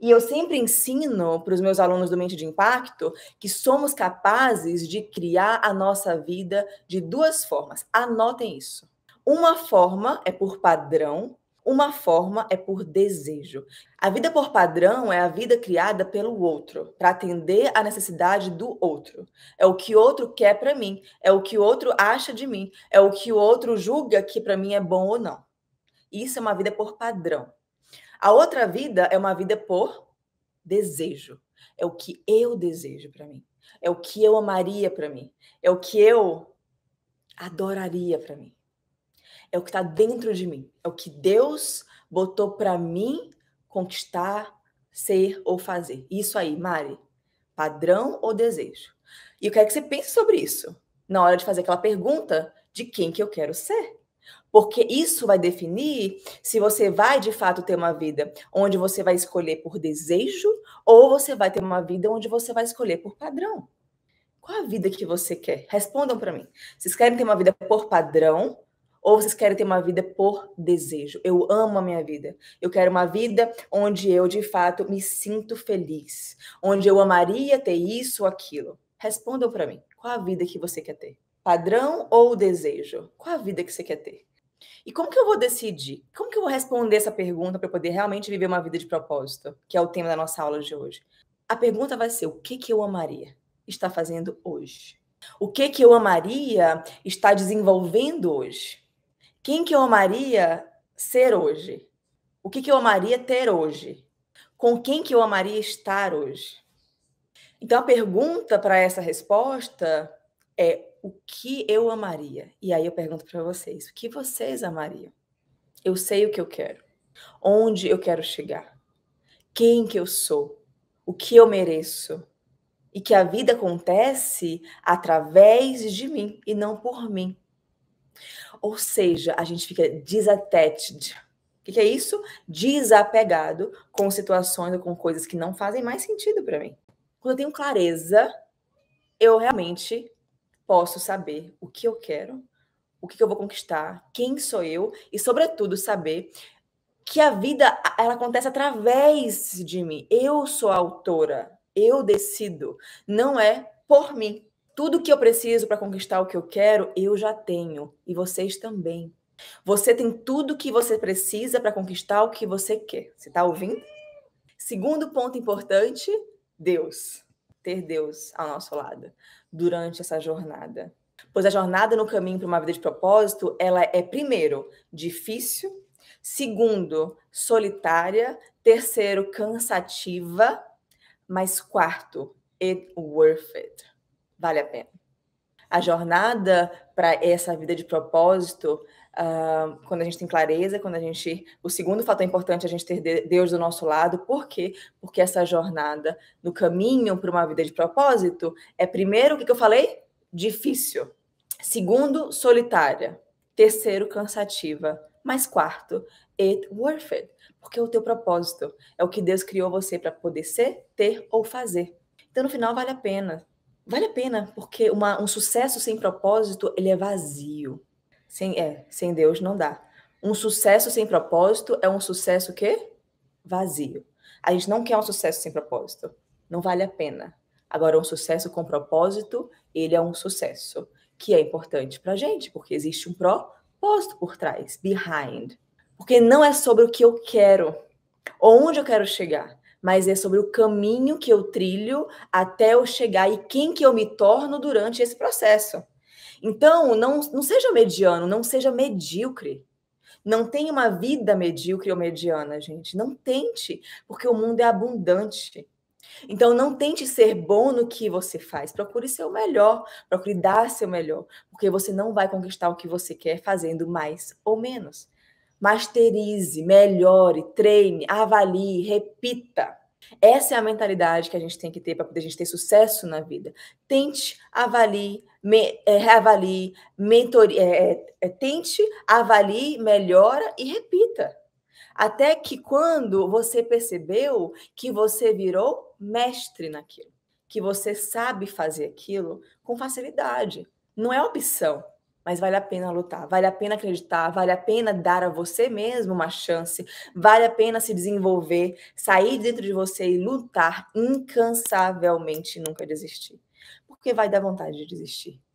E eu sempre ensino para os meus alunos do Mente de Impacto que somos capazes de criar a nossa vida de duas formas. Anotem isso. Uma forma é por padrão, uma forma é por desejo. A vida por padrão é a vida criada pelo outro, para atender à necessidade do outro. É o que o outro quer para mim, é o que o outro acha de mim, é o que o outro julga que para mim é bom ou não. Isso é uma vida por padrão. A outra vida é uma vida por desejo. É o que eu desejo para mim. É o que eu amaria para mim. É o que eu adoraria para mim. É o que está dentro de mim. É o que Deus botou para mim conquistar, ser ou fazer. Isso aí, Mari. Padrão ou desejo? E eu quero que você pense sobre isso na hora de fazer aquela pergunta de quem que eu quero ser. Porque isso vai definir se você vai de fato ter uma vida onde você vai escolher por desejo ou você vai ter uma vida onde você vai escolher por padrão. Qual a vida que você quer? Respondam para mim. Vocês querem ter uma vida por padrão ou vocês querem ter uma vida por desejo? Eu amo a minha vida. Eu quero uma vida onde eu de fato me sinto feliz, onde eu amaria ter isso ou aquilo. Respondam para mim. Qual a vida que você quer ter? Padrão ou desejo? Qual a vida que você quer ter? E como que eu vou decidir? Como que eu vou responder essa pergunta para poder realmente viver uma vida de propósito, que é o tema da nossa aula de hoje? A pergunta vai ser: o que que eu amaria estar fazendo hoje? O que que eu amaria estar desenvolvendo hoje? Quem que eu amaria ser hoje? O que que eu amaria ter hoje? Com quem que eu amaria estar hoje? Então a pergunta para essa resposta é o que eu amaria? E aí eu pergunto para vocês, o que vocês amariam? Eu sei o que eu quero, onde eu quero chegar, quem que eu sou, o que eu mereço e que a vida acontece através de mim e não por mim. Ou seja, a gente fica desattached. O que é isso? Desapegado com situações ou com coisas que não fazem mais sentido para mim. Quando eu tenho clareza, eu realmente posso saber o que eu quero, o que eu vou conquistar, quem sou eu e, sobretudo, saber que a vida ela acontece através de mim. Eu sou a autora, eu decido, não é por mim. Tudo que eu preciso para conquistar o que eu quero, eu já tenho e vocês também. Você tem tudo que você precisa para conquistar o que você quer. Você está ouvindo? Segundo ponto importante: Deus. Ter Deus ao nosso lado durante essa jornada? Pois a jornada no caminho para uma vida de propósito, ela é primeiro difícil, segundo, solitária, terceiro, cansativa, mas quarto, it worth it. Vale a pena a jornada para essa vida de propósito, uh, quando a gente tem clareza, quando a gente. O segundo é importante a gente ter Deus do nosso lado. Por quê? Porque essa jornada no caminho para uma vida de propósito é, primeiro, o que, que eu falei? Difícil. Segundo, solitária. Terceiro, cansativa. Mas quarto, it worth it. Porque é o teu propósito. É o que Deus criou você para poder ser, ter ou fazer. Então, no final, vale a pena vale a pena, porque uma, um sucesso sem propósito, ele é vazio. Sem, é, sem Deus não dá. Um sucesso sem propósito é um sucesso que vazio. A gente não quer um sucesso sem propósito. Não vale a pena. Agora, um sucesso com propósito, ele é um sucesso, que é importante pra gente, porque existe um propósito por trás, behind. Porque não é sobre o que eu quero, ou onde eu quero chegar, mas é sobre o caminho que eu trilho até eu chegar e quem que eu me torno durante esse processo. Então, não, não seja mediano, não seja medíocre. Não tenha uma vida medíocre ou mediana, gente. Não tente, porque o mundo é abundante. Então, não tente ser bom no que você faz. Procure ser o melhor, procure dar seu melhor, porque você não vai conquistar o que você quer fazendo mais ou menos masterize, melhore, treine, avalie, repita. Essa é a mentalidade que a gente tem que ter para poder a gente ter sucesso na vida. Tente, avalie, me, é, reavalie, mentore, é, é, é, tente, avalie, melhora e repita. Até que quando você percebeu que você virou mestre naquilo, que você sabe fazer aquilo com facilidade. Não é opção, mas vale a pena lutar, vale a pena acreditar, vale a pena dar a você mesmo uma chance, vale a pena se desenvolver, sair dentro de você e lutar incansavelmente e nunca desistir. Porque vai dar vontade de desistir.